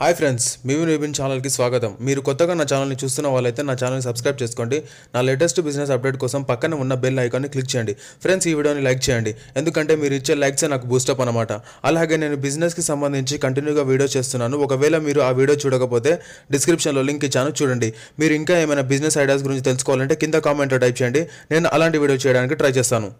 hi friends మీవి విభిన్ ఛానల్కి స్వాగతం మీరు కొత్తగా నా ఛానల్ని చూస్తున్న వాళ్ళైతే నా ఛానల్ని సబ్స్క్రైబ్ చేసుకోండి నా లేటెస్ట్ బిజినెస్ అప్డేట్ కోసం పక్కన ఉన్న బెల్ ఐకాన్ని క్లిక్ చేయండి ఫ్రెండ్స్ ఈ వీడియోని లైక్ చేయండి ఎందుకంటే మీరు ఇచ్చే లైక్సే నాకు బూస్టప్ అనమాట అలాగే నేను బిజినెస్కి సంబంధించి కంటిన్యూగా వీడియో చేస్తున్నాను ఒకవేళ మీరు ఆ వీడియో చూడకపోతే డిస్క్రిప్షన్లో లింక్ ఇచ్చాను చూడండి మీరు ఇంకా ఏమైనా బిజినెస్ ఐడియాస్ గురించి తెలుసుకోవాలంటే కింద కామెంట్లో టైప్ చేయండి నేను అలాంటి వీడియో చేయడానికి ట్రై చేస్తాను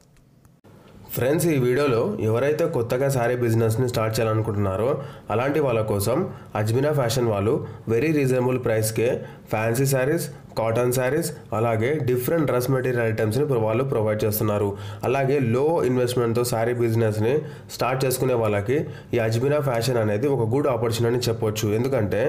ఫ్రెండ్స్ ఈ వీడియోలో ఎవరైతే కొత్తగా శారీ బిజినెస్ని స్టార్ట్ చేయాలనుకుంటున్నారో అలాంటి వాళ్ళ కోసం అజ్మినా ఫ్యాషన్ వాళ్ళు వెరీ రీజనబుల్ ప్రైస్కే ఫ్యాన్సీ శారీస్ కాటన్ శారీస్ అలాగే డిఫరెంట్ డ్రెస్ మెటీరియల్ ఐటమ్స్ని వాళ్ళు ప్రొవైడ్ చేస్తున్నారు అలాగే లో ఇన్వెస్ట్మెంట్తో శారీ బిజినెస్ని స్టార్ట్ చేసుకునే వాళ్ళకి ఈ అజ్మినా ఫ్యాషన్ అనేది ఒక గుడ్ ఆపర్చునిటీ చెప్పొచ్చు ఎందుకంటే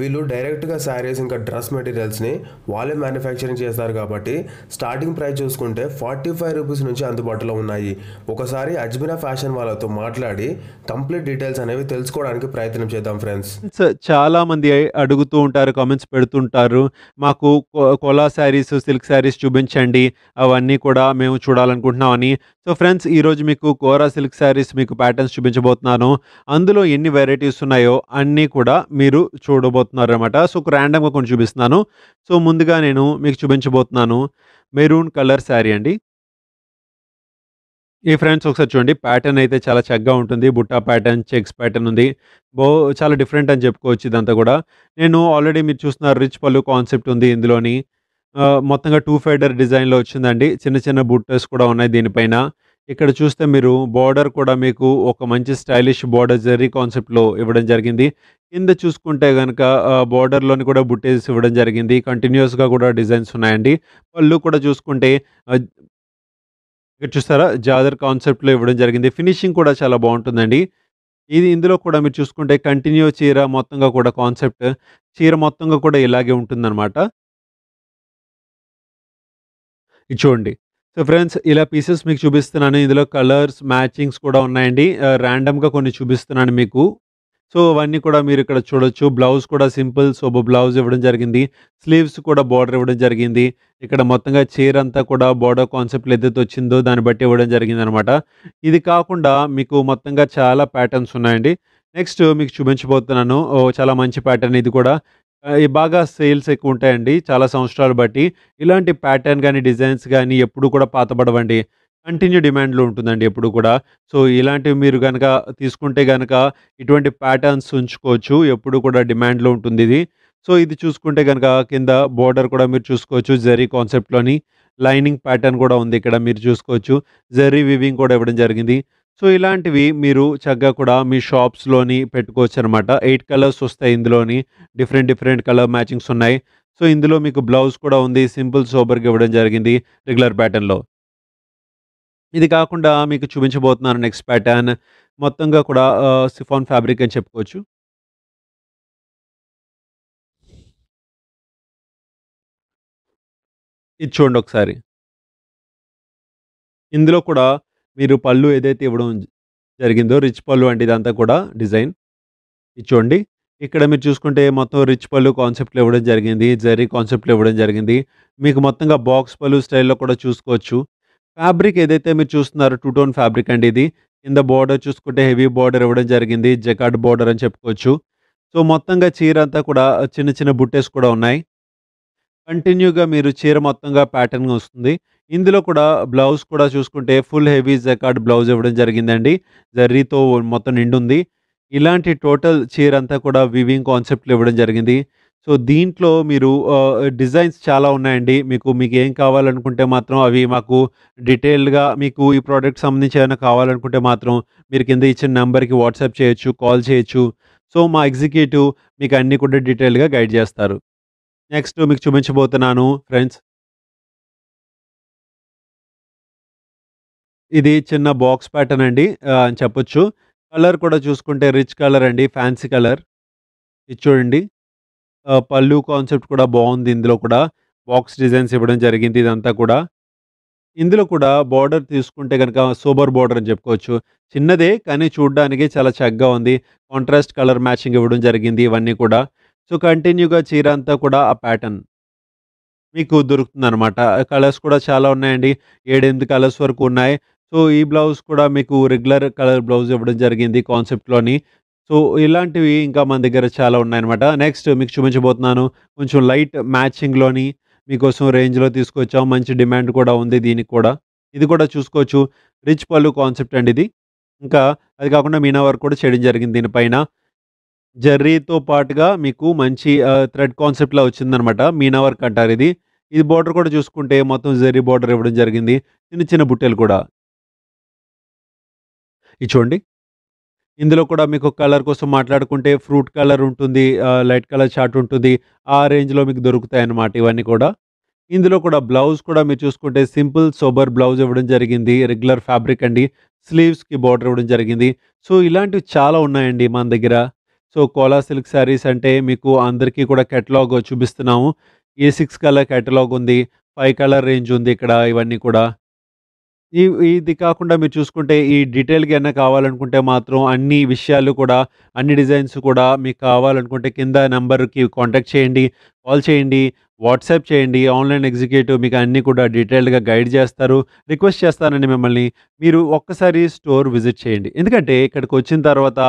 వీళ్ళు డైరెక్ట్గా శారీస్ ఇంకా డ్రెస్ మెటీరియల్స్ని వాళ్ళే మ్యానుఫ్యాక్చరింగ్ చేస్తారు కాబట్టి స్టార్టింగ్ ప్రైస్ చూసుకుంటే ఫార్టీ ఫైవ్ రూపీస్ నుంచి అందుబాటులో ఉన్నాయి ఒకసారి అజ్మిరా ఫ్యాషన్ వాళ్ళతో మాట్లాడి కంప్లీట్ డీటెయిల్స్ అనేవి తెలుసుకోవడానికి ప్రయత్నం చేద్దాం ఫ్రెండ్స్ చాలా మంది అడుగుతూ ఉంటారు కామెంట్స్ పెడుతుంటారు మాకు కొలా శారీస్ సిల్క్ శారీస్ చూపించండి అవన్నీ కూడా మేము చూడాలనుకుంటున్నామని సో ఫ్రెండ్స్ ఈరోజు మీకు కోరా సిల్క్ శారీస్ మీకు ప్యాటర్న్స్ చూపించబోతున్నాను అందులో ఎన్ని వెరైటీస్ ఉన్నాయో అన్నీ కూడా మీరు చూడబోతున్నారు చూపించబోతున్నారు అనమాట సో ర్యాండమ్గా కొన్ని చూపిస్తున్నాను సో ముందుగా నేను మీకు చూపించబోతున్నాను మెరూన్ కలర్ శారీ అండి ఈ ఫ్రెండ్స్ ఒకసారి చూడండి ప్యాటర్న్ అయితే చాలా చక్కగా ఉంటుంది బుట్టా ప్యాటర్న్ చెక్స్ ప్యాటర్న్ ఉంది బో చాలా డిఫరెంట్ అని చెప్పుకోవచ్చు ఇదంతా కూడా నేను ఆల్రెడీ మీరు చూస్తున్న రిచ్ పళ్ళు కాన్సెప్ట్ ఉంది ఇందులోని మొత్తంగా టూ ఫైడర్ డిజైన్లో వచ్చిందండి చిన్న చిన్న బుట్టస్ కూడా ఉన్నాయి దీనిపైన ఇక్కడ చూస్తే మీరు బార్డర్ కూడా మీకు ఒక మంచి స్టైలిష్ బార్డర్ జరీ కాన్సెప్ట్లో ఇవ్వడం జరిగింది కింద చూసుకుంటే కనుక బార్డర్లోని కూడా బుట్టేసి ఇవ్వడం జరిగింది కంటిన్యూస్గా కూడా డిజైన్స్ ఉన్నాయండి పళ్ళు కూడా చూసుకుంటే ఇక్కడ చూస్తారా జాదర్ కాన్సెప్ట్లో ఇవ్వడం జరిగింది ఫినిషింగ్ కూడా చాలా బాగుంటుందండి ఇది ఇందులో కూడా మీరు చూసుకుంటే కంటిన్యూ చీర మొత్తంగా కూడా కాన్సెప్ట్ చీర మొత్తంగా కూడా ఇలాగే ఉంటుందన్నమాట ఇది చూడండి సో ఫ్రెండ్స్ ఇలా పీసెస్ మీకు చూపిస్తున్నాను ఇందులో కలర్స్ మ్యాచింగ్స్ కూడా ఉన్నాయండి ర్యాండమ్గా uh, కొన్ని చూపిస్తున్నాను మీకు సో అవన్నీ కూడా మీరు ఇక్కడ చూడొచ్చు బ్లౌజ్ కూడా సింపుల్ సోబు బ్లౌజ్ ఇవ్వడం జరిగింది స్లీవ్స్ కూడా బార్డర్ ఇవ్వడం జరిగింది ఇక్కడ మొత్తంగా చీర అంతా కూడా బార్డర్ కాన్సెప్ట్ ఏదైతే వచ్చిందో దాన్ని బట్టి ఇవ్వడం జరిగింది అనమాట ఇది కాకుండా మీకు మొత్తంగా చాలా ప్యాటర్న్స్ ఉన్నాయండి నెక్స్ట్ మీకు చూపించబోతున్నాను చాలా మంచి ప్యాటర్న్ ఇది కూడా బాగా సేల్స్ ఎక్కువ ఉంటాయండి చాలా సంవత్సరాలు బట్టి ఇలాంటి ప్యాటర్న్ కానీ డిజైన్స్ కానీ ఎప్పుడు కూడా పాతబడవండి కంటిన్యూ డిమాండ్లో ఉంటుందండి ఎప్పుడు కూడా సో ఇలాంటివి మీరు కనుక తీసుకుంటే కనుక ఇటువంటి ప్యాటర్న్స్ ఉంచుకోవచ్చు ఎప్పుడు కూడా డిమాండ్లో ఉంటుంది ఇది సో ఇది చూసుకుంటే కనుక కింద బోర్డర్ కూడా మీరు చూసుకోవచ్చు జరీ కాన్సెప్ట్లోని లైనింగ్ ప్యాటర్న్ కూడా ఉంది ఇక్కడ మీరు చూసుకోవచ్చు జరీ వివింగ్ కూడా ఇవ్వడం జరిగింది సో ఇలాంటివి మీరు చక్కగా కూడా మీ షాప్స్లోని పెట్టుకోవచ్చు అనమాట ఎయిట్ కలర్స్ వస్తాయి ఇందులోని డిఫరెంట్ డిఫరెంట్ కలర్ మ్యాచింగ్స్ ఉన్నాయి సో ఇందులో మీకు బ్లౌజ్ కూడా ఉంది సింపుల్ సోబర్గా ఇవ్వడం జరిగింది రెగ్యులర్ ప్యాటర్న్లో ఇది కాకుండా మీకు చూపించబోతున్నాను నెక్స్ట్ ప్యాటర్న్ మొత్తంగా కూడా సిఫాన్ ఫ్యాబ్రిక్ అని చెప్పుకోవచ్చు ఇది చూడండి ఒకసారి ఇందులో కూడా మీరు పళ్ళు ఏదైతే ఇవ్వడం జరిగిందో రిచ్ పళ్ళు అంటే ఇదంతా కూడా డిజైన్ ఇచ్చోండి ఇక్కడ మీరు చూసుకుంటే మొత్తం రిచ్ పళ్ళు కాన్సెప్ట్లు ఇవ్వడం జరిగింది జరీ కాన్సెప్ట్లు ఇవ్వడం జరిగింది మీకు మొత్తంగా బాక్స్ పళ్ళు స్టైల్లో కూడా చూసుకోవచ్చు ఫ్యాబ్రిక్ ఏదైతే మీరు చూస్తున్నారో టూ టోన్ ఫ్యాబ్రిక్ అండి ఇది కింద బార్డర్ చూసుకుంటే హెవీ బార్డర్ ఇవ్వడం జరిగింది జకాట్ బార్డర్ అని చెప్పుకోవచ్చు సో మొత్తంగా చీర అంతా కూడా చిన్న చిన్న బుట్టెస్ కూడా ఉన్నాయి కంటిన్యూగా మీరు చీర మొత్తంగా ప్యాటర్న్ వస్తుంది ఇందులో కూడా బ్లౌజ్ కూడా చూసుకుంటే ఫుల్ హెవీ జకాడ్ బ్లౌజ్ ఇవ్వడం జరిగిందండి జర్రీతో మొత్తం నిండుంది ఇలాంటి టోటల్ చీర అంతా కూడా వివింగ్ కాన్సెప్ట్లు ఇవ్వడం జరిగింది సో దీంట్లో మీరు డిజైన్స్ చాలా ఉన్నాయండి మీకు మీకు ఏం కావాలనుకుంటే మాత్రం అవి మాకు డీటెయిల్డ్గా మీకు ఈ ప్రోడక్ట్ సంబంధించి ఏమైనా కావాలనుకుంటే మాత్రం మీరు కింద ఇచ్చిన నెంబర్కి వాట్సాప్ చేయొచ్చు కాల్ చేయొచ్చు సో మా ఎగ్జిక్యూటివ్ మీకు అన్నీ కూడా డీటెయిల్గా గైడ్ చేస్తారు నెక్స్ట్ మీకు చూపించబోతున్నాను ఫ్రెండ్స్ ఇది చిన్న బాక్స్ ప్యాటర్న్ అండి అని చెప్పొచ్చు కలర్ కూడా చూసుకుంటే రిచ్ కలర్ అండి ఫ్యాన్సీ కలర్ ఇది చూడండి పళ్ళు కాన్సెప్ట్ కూడా బాగుంది ఇందులో కూడా బాక్స్ డిజైన్స్ ఇవ్వడం జరిగింది ఇదంతా కూడా ఇందులో కూడా బార్డర్ తీసుకుంటే కనుక సూపర్ బార్డర్ అని చెప్పుకోవచ్చు చిన్నదే కానీ చూడడానికి చాలా చక్కగా ఉంది కాంట్రాస్ట్ కలర్ మ్యాచింగ్ ఇవ్వడం జరిగింది ఇవన్నీ కూడా సో కంటిన్యూగా చీర అంతా కూడా ఆ ప్యాటర్న్ మీకు దొరుకుతుంది అనమాట కలర్స్ కూడా చాలా ఉన్నాయండి ఏడెనిమిది కలర్స్ వరకు ఉన్నాయి సో ఈ బ్లౌజ్ కూడా మీకు రెగ్యులర్ కలర్ బ్లౌజ్ ఇవ్వడం జరిగింది కాన్సెప్ట్లోని సో ఇలాంటివి ఇంకా మన దగ్గర చాలా ఉన్నాయన్నమాట నెక్స్ట్ మీకు చూపించబోతున్నాను కొంచెం లైట్ మ్యాచింగ్లోని మీకోసం రేంజ్లో తీసుకొచ్చాం మంచి డిమాండ్ కూడా ఉంది దీనికి కూడా ఇది కూడా చూసుకోవచ్చు రిచ్ పళ్ళు కాన్సెప్ట్ అండి ఇది ఇంకా అది కాకుండా మీనా వర్క్ కూడా చేయడం జరిగింది దీనిపైన జర్రీతో పాటుగా మీకు మంచి థ్రెడ్ కాన్సెప్ట్లా వచ్చిందనమాట మీనా వర్క్ అంటారు ఇది ఇది బార్డర్ కూడా చూసుకుంటే మొత్తం జర్రీ బార్డర్ ఇవ్వడం జరిగింది చిన్న చిన్న బుట్టెలు కూడా ఇది చూడండి ఇందులో కూడా మీకు కలర్ కోసం మాట్లాడుకుంటే ఫ్రూట్ కలర్ ఉంటుంది లైట్ కలర్ షార్ట్ ఉంటుంది ఆ రేంజ్లో మీకు దొరుకుతాయి అన్నమాట ఇవన్నీ కూడా ఇందులో కూడా బ్లౌజ్ కూడా మీరు చూసుకుంటే సింపుల్ సోబర్ బ్లౌజ్ ఇవ్వడం జరిగింది రెగ్యులర్ ఫ్యాబ్రిక్ అండి స్లీవ్స్కి బార్డర్ ఇవ్వడం జరిగింది సో ఇలాంటివి చాలా ఉన్నాయండి మన దగ్గర సో కోలా సిల్క్ శారీస్ అంటే మీకు అందరికీ కూడా కెటలాగ్ చూపిస్తున్నాము ఏ సిక్స్ కలర్ కెటలాగ్ ఉంది ఫైవ్ కలర్ రేంజ్ ఉంది ఇక్కడ ఇవన్నీ కూడా ఈ ఇది కాకుండా మీరు చూసుకుంటే ఈ డీటెయిల్గా ఏమైనా కావాలనుకుంటే మాత్రం అన్ని విషయాలు కూడా అన్ని డిజైన్స్ కూడా మీకు కావాలనుకుంటే కింద నెంబర్కి కాంటాక్ట్ చేయండి కాల్ చేయండి వాట్సాప్ చేయండి ఆన్లైన్ ఎగ్జిక్యూటివ్ మీకు అన్నీ కూడా డీటెయిల్డ్గా గైడ్ చేస్తారు రిక్వెస్ట్ చేస్తానండి మిమ్మల్ని మీరు ఒక్కసారి స్టోర్ విజిట్ చేయండి ఎందుకంటే ఇక్కడికి వచ్చిన తర్వాత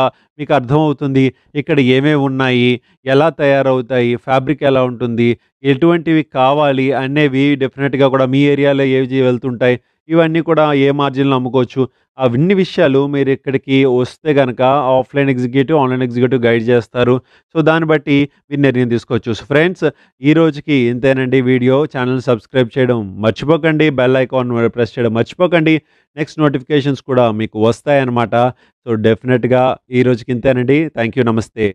మీకు అర్థమవుతుంది ఇక్కడ ఏమేమి ఉన్నాయి ఎలా తయారవుతాయి ఫ్యాబ్రిక్ ఎలా ఉంటుంది ఎటువంటివి కావాలి అనేవి డెఫినెట్గా కూడా మీ ఏరియాలో ఏవి వెళ్తుంటాయి ఇవన్నీ కూడా ఏ మార్జిన్లో అమ్ముకోవచ్చు అవన్నీ విషయాలు మీరు ఇక్కడికి వస్తే కనుక offline executive online executive guide చేస్తారు సో దాన్ని బట్టి మీరు నిర్ణయం తీసుకోవచ్చు సో ఫ్రెండ్స్ ఈ రోజుకి ఇంతేనండి వీడియో ఛానల్ సబ్స్క్రైబ్ చేయడం మర్చిపోకండి బెల్ ఐకాన్ ప్రెస్ చేయడం మర్చిపోకండి నెక్స్ట్ నోటిఫికేషన్స్ కూడా మీకు వస్తాయన్నమాట సో డెఫినెట్గా ఈ రోజుకి ఇంతేనండి థ్యాంక్ యూ నమస్తే